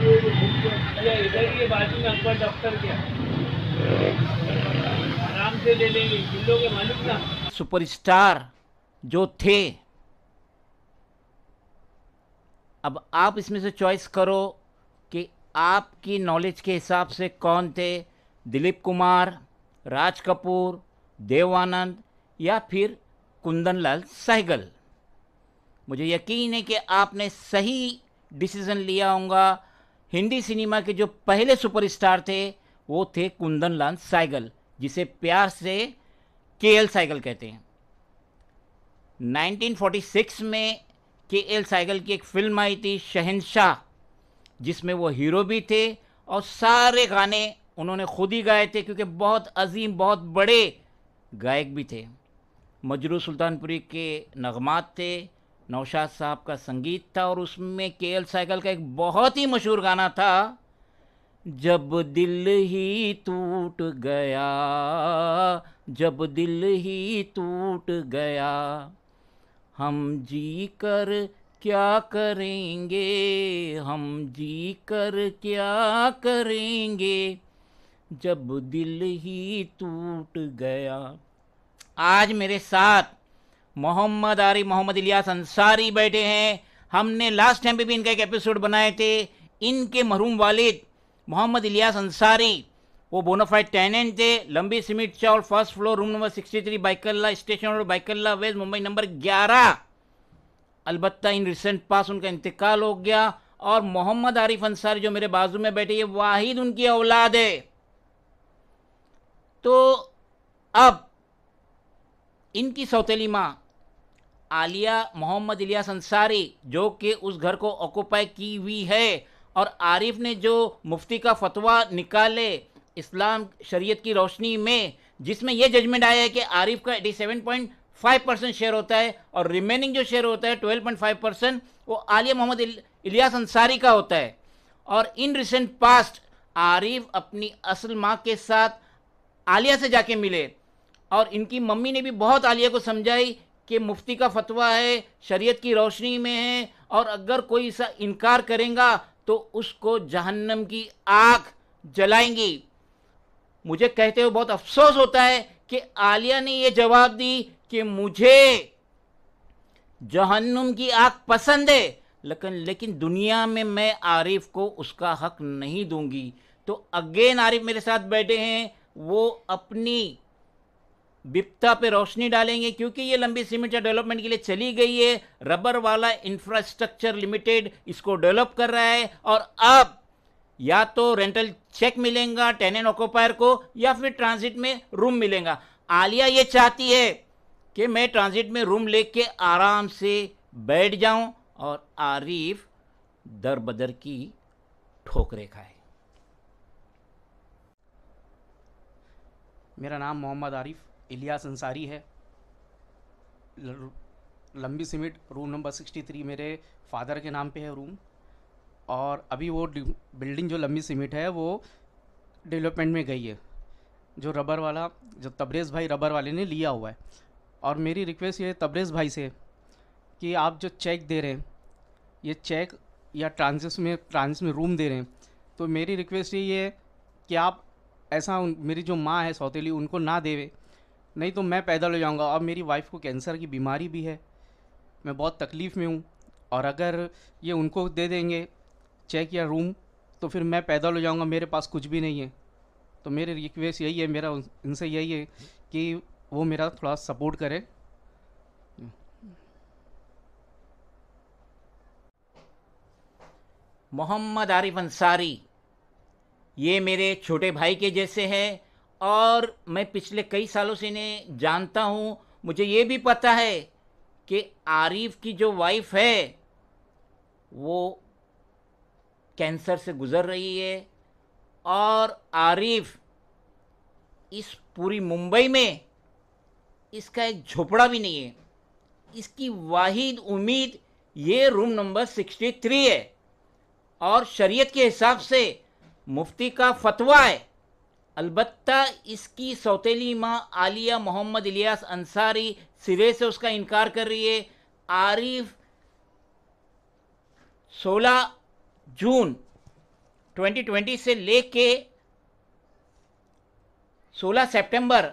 इधर ये बाजू में अकबर डॉक्टर क्या आराम से ले लेंगे मालूम ना सुपरस्टार जो थे अब आप इसमें से चॉइस करो कि आपकी नॉलेज के हिसाब से कौन थे दिलीप कुमार राज कपूर देवानंद या फिर कुंदन लाल सहगल मुझे यकीन है कि आपने सही डिसीज़न लिया होगा हिंदी सिनेमा के जो पहले सुपरस्टार थे वो थे कुंदन लाल साइगल जिसे प्यार से के एल साइगल कहते हैं 1946 में के एल साइगल की एक फिल्म आई थी शहनशाह जिसमें वो हीरो भी थे और सारे गाने उन्होंने खुद ही गाए थे क्योंकि बहुत अजीम बहुत बड़े गायक भी थे मजरू सुल्तानपुरी के नगमात थे नौशाद साहब का संगीत था और उसमें के एल साइकिल का एक बहुत ही मशहूर गाना था जब दिल ही टूट गया जब दिल ही टूट गया हम जी कर क्या करेंगे हम जी कर क्या करेंगे जब दिल ही टूट गया आज मेरे साथ मोहम्मद आरिफ मोहम्मद इलियास अंसारी बैठे हैं हमने लास्ट टाइम पे भी इनका एक एपिसोड बनाए थे इनके महरूम वालिद मोहम्मद इलियास अंसारी वो बोनाफाइड टेनेंट थे लंबी सीमिट चौर first floor room number sixty three Byculla station और बाइकल्ला वेज मुंबई नंबर ग्यारह अलबत्ता इन रिसेंट पास उनका इंतकाल हो गया और मोहम्मद आरिफ अंसारी जो मेरे बाजू में बैठे ये वाहिद उनकी औलाद है तो अब इनकी सौतेली माँ आलिया मोहम्मद इलियास अंसारी जो कि उस घर को ऑक्यूपाई की हुई है और आरिफ ने जो मुफ्ती का फतवा निकाले इस्लाम शरीयत की रोशनी में जिसमें यह जजमेंट आया है कि आरिफ का eighty seven point five percent share होता है और रिमेनिंग जो शेयर होता है ट्वेल्व पॉइंट फाइव परसेंट वो आलिया मोहम्मद इलियास अंसारी का होता है और इन रिसेंट पास्ट आरिफ अपनी असल माँ के साथ आलिया से जाके मिले और इनकी मम्मी ने भी बहुत आलिया को समझाई कि मुफ्ती का फतवा है शरीयत की रोशनी में है और अगर कोई ऐसा इनकार करेगा तो उसको जहन्नम की आग जलाएंगी मुझे कहते हुए बहुत अफसोस होता है कि आलिया ने यह जवाब दी कि मुझे जहन्नम की आग पसंद है लेकिन लेकिन दुनिया में मैं आरिफ को उसका हक नहीं दूंगी तो अगेन आरिफ मेरे साथ बैठे हैं वो अपनी बिप्ता पे रोशनी डालेंगे क्योंकि ये लंबी सीमेंट डेवलपमेंट के लिए चली गई है रबर वाला इंफ्रास्ट्रक्चर लिमिटेड इसको डेवलप कर रहा है और अब या तो रेंटल चेक मिलेगा टेनेंट ऑक्यूपायर को या फिर ट्रांजिट में रूम मिलेगा आलिया ये चाहती है कि मैं ट्रांजिट में रूम लेके आराम से बैठ जाऊं और आरिफ दर बदर की ठोकरे खाए मेरा नाम मोहम्मद आरिफ इलियास अंसारी है लंबी सीमिट रूम नंबर सिक्सटी थ्री मेरे फादर के नाम पे है रूम और अभी वो बिल्डिंग जो लंबी सीमिट है वो डेवलपमेंट में गई है जो रबर वाला जो तब्रेज़ भाई रबर वाले ने लिया हुआ है और मेरी रिक्वेस्ट ये तब्रेज़ भाई से कि आप जो चेक दे रहे हैं ये चेक या ट्रांजिस में ट्रांजिस में रूम दे रहे हैं तो मेरी रिक्वेस्ट ये है कि आप ऐसा मेरी जो माँ है सौतेली उनको ना देवे नहीं तो मैं पैदल हो जाऊँगा और मेरी वाइफ को कैंसर की बीमारी भी है मैं बहुत तकलीफ़ में हूँ और अगर ये उनको दे देंगे चेक या रूम तो फिर मैं पैदल हो जाऊँगा मेरे पास कुछ भी नहीं है तो मेरी रिक्वेस्ट यही है मेरा इनसे यही है कि वो मेरा थोड़ा सपोर्ट करें मोहम्मद आरिफ अंसारी ये मेरे छोटे भाई के जैसे हैं और मैं पिछले कई सालों से इन्हें जानता हूँ मुझे ये भी पता है कि आरिफ की जो वाइफ है वो कैंसर से गुज़र रही है और आरिफ इस पूरी मुंबई में इसका एक झोपड़ा भी नहीं है इसकी वाहिद उम्मीद ये रूम नंबर 63 है और शरीयत के हिसाब से मुफ्ती का फतवा है अलबत् इसकी सौतेली माँ आलिया मोहम्मद इलियास अंसारी सिरे से उसका इनकार कर रही है आरिफ 16 जून 2020 से लेके 16 सितंबर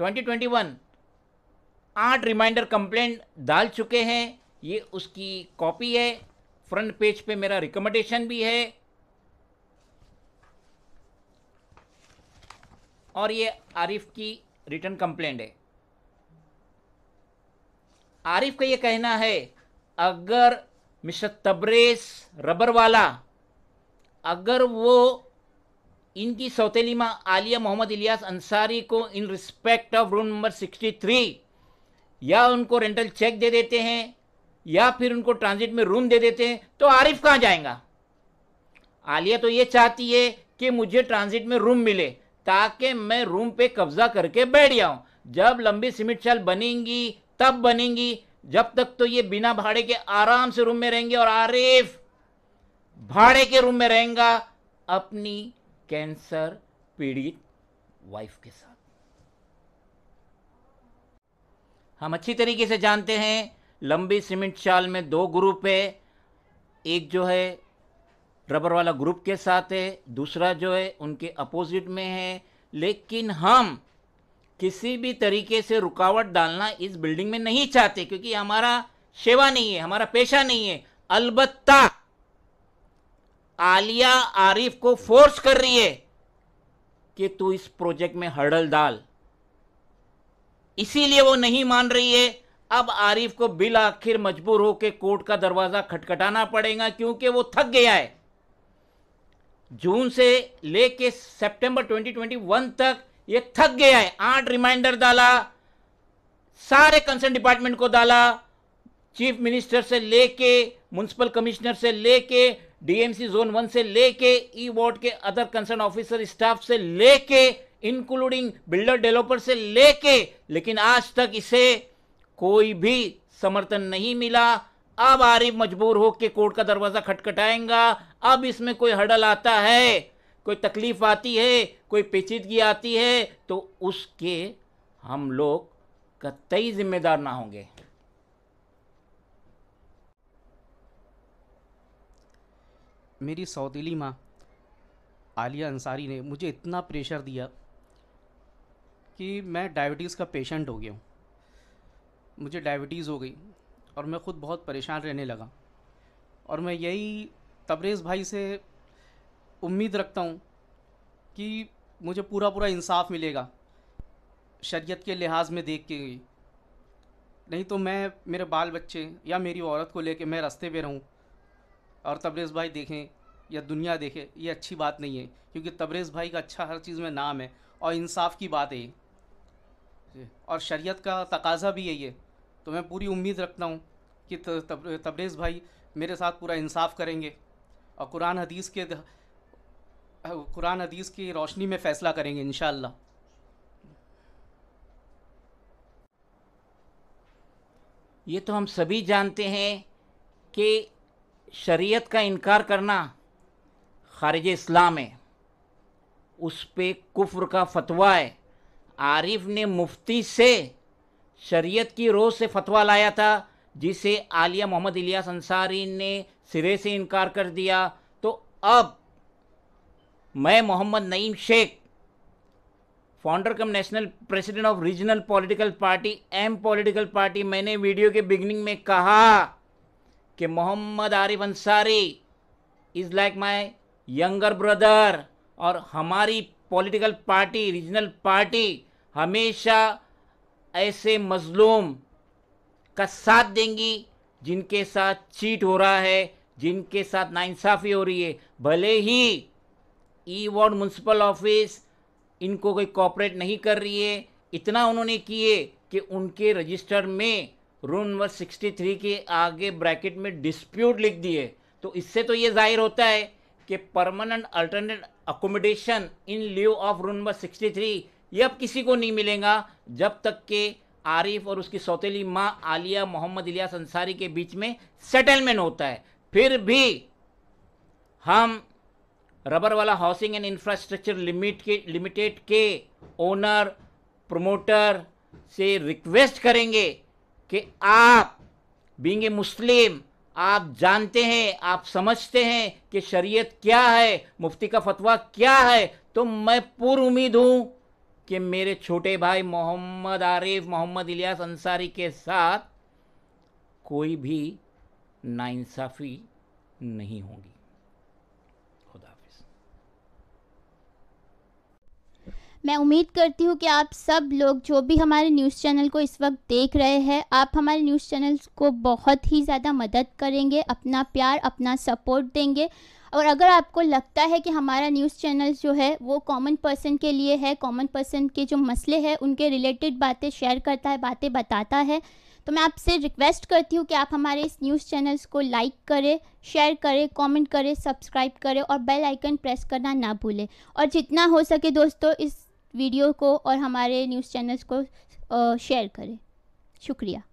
2021 आठ रिमाइंडर कंप्लेंट डाल चुके हैं ये उसकी कॉपी है फ्रंट पेज पे मेरा रिकमेंडेशन भी है और ये आरिफ की रिटर्न कंप्लेंट है आरिफ का ये कहना है अगर मिस्टर तबरेज रबर वाला अगर वो इनकी सौतेली माँ आलिया मोहम्मद इलियास अंसारी को in respect of room number 63 या उनको रेंटल चेक दे देते हैं या फिर उनको ट्रांजिट में रूम दे देते हैं तो आरिफ कहाँ जाएगा आलिया तो ये चाहती है कि मुझे ट्रांजिट में रूम मिले ताकि मैं रूम पे कब्जा करके बैठ जाऊं जब लंबी सीमेंट चाल बनेंगी तब बनेंगी जब तक तो ये बिना भाड़े के आराम से रूम में रहेंगे और आरिफ भाड़े के रूम में रहेगा अपनी कैंसर पीड़ित वाइफ के साथ हम अच्छी तरीके से जानते हैं लंबी सीमेंट चाल में दो ग्रुप है एक जो है रबर वाला ग्रुप के साथ है दूसरा जो है उनके अपोजिट में है लेकिन हम किसी भी तरीके से रुकावट डालना इस बिल्डिंग में नहीं चाहते क्योंकि हमारा सेवा नहीं है हमारा पेशा नहीं है अलबत्ता आलिया आरिफ को फोर्स कर रही है कि तू इस प्रोजेक्ट में हड़ल डाल इसीलिए वो नहीं मान रही है अब आरिफ को बिल आखिर मजबूर होकर कोर्ट का दरवाजा खटखटाना पड़ेगा क्योंकि वो थक गया है जून से लेके सितंबर 2021 तक ये थक गया है आठ रिमाइंडर डाला सारे कंसर्न डिपार्टमेंट को डाला चीफ मिनिस्टर से लेके म्यूनसिपल कमिश्नर से लेके डीएमसी जोन वन से लेके ई e वार्ड के अदर कंसर्न ऑफिसर स्टाफ से लेके इंक्लूडिंग बिल्डर डेवलपर से लेके लेकिन आज तक इसे कोई भी समर्थन नहीं मिला अब आरिफ मजबूर होकर कोर्ट का दरवाजा खटखटाएंगा अब इसमें कोई हडल आता है कोई तकलीफ़ आती है कोई पेचीदगी आती है तो उसके हम लोग कतई जिम्मेदार ना होंगे मेरी सौतीली माँ आलिया अंसारी ने मुझे इतना प्रेशर दिया कि मैं डायबिटीज़ का पेशेंट हो गया हूँ मुझे डायबिटीज़ हो गई और मैं ख़ुद बहुत परेशान रहने लगा और मैं यही तबरेज़ भाई से उम्मीद रखता हूँ कि मुझे पूरा पूरा इंसाफ मिलेगा शरीयत के लिहाज में देख के नहीं तो मैं मेरे बाल बच्चे या मेरी औरत को लेके मैं रास्ते पे रहूँ और तबरेज़ भाई देखें या दुनिया देखे ये अच्छी बात नहीं है क्योंकि तबरेज़ भाई का अच्छा हर चीज़ में नाम है और इंसाफ की बात है और शरीयत का तकाजा भी यही है तो मैं पूरी उम्मीद रखता हूँ कि तबरेज़ भाई मेरे साथ पूरा इंसाफ करेंगे और कुरान हदीस के कुरान हदीस की रोशनी में फ़ैसला करेंगे इन ये तो हम सभी जानते हैं कि शरीयत का इनकार करना खारिज इस्लाम है उस पर कुफ्र का फतवा है आरिफ ने मुफ्ती से शरीयत की रोज़ से फतवा लाया था जिसे आलिया मोहम्मद इलियास अंसारी ने सिरे से इनकार कर दिया तो अब मैं Mohammad Naeem Shaikh founder cum national president of regional political party M political party मैंने वीडियो के बिगनिंग में कहा कि Mohammad Arif Ansari is like my younger brother और हमारी पॉलिटिकल पार्टी रीजनल पार्टी हमेशा ऐसे मजलूम का साथ देंगी जिनके साथ चीट हो रहा है जिनके साथ नाइंसाफ़ी हो रही है भले ही ई वार्ड म्यूनसिपल ऑफिस इनको कोई कॉपरेट नहीं कर रही है इतना उन्होंने किए कि उनके रजिस्टर में रूल नंबर 63 के आगे ब्रैकेट में डिस्प्यूट लिख दिए तो इससे तो ये जाहिर होता है कि permanent alternate accommodation in lieu of rule number 63 ये अब किसी को नहीं मिलेगा जब तक के आरिफ और उसकी सौतेली माँ आलिया मोहम्मद इलियास अंसारी के बीच में सेटलमेंट होता है फिर भी हम रबर वाला हाउसिंग एंड इंफ्रास्ट्रक्चर लिमिट के लिमिटेड के ओनर प्रमोटर से रिक्वेस्ट करेंगे कि आप बींग मुस्लिम आप जानते हैं आप समझते हैं कि शरीयत क्या है मुफ्ती का फतवा क्या है तो मैं पूर्व उम्मीद हूँ कि मेरे छोटे भाई मोहम्मद आरिफ मोहम्मद इलियास अंसारी के साथ कोई भी नाइंसाफ़ी नहीं होगी मैं उम्मीद करती हूँ कि आप सब लोग जो भी हमारे न्यूज़ चैनल को इस वक्त देख रहे हैं आप हमारे न्यूज़ चैनल्स को बहुत ही ज़्यादा मदद करेंगे अपना प्यार अपना सपोर्ट देंगे और अगर आपको लगता है कि हमारा न्यूज़ चैनल जो है वो कॉमन पर्सन के लिए है कॉमन पर्सन के जो मसले हैं उनके रिलेटेड बातें शेयर करता है बातें बताता है तो मैं आपसे रिक्वेस्ट करती हूँ कि आप हमारे इस न्यूज़ चैनल्स को लाइक करें शेयर करें कमेंट करें सब्सक्राइब करें और बेल आइकन प्रेस करना ना भूलें और जितना हो सके दोस्तों इस वीडियो को और हमारे न्यूज़ चैनल्स को शेयर करें शुक्रिया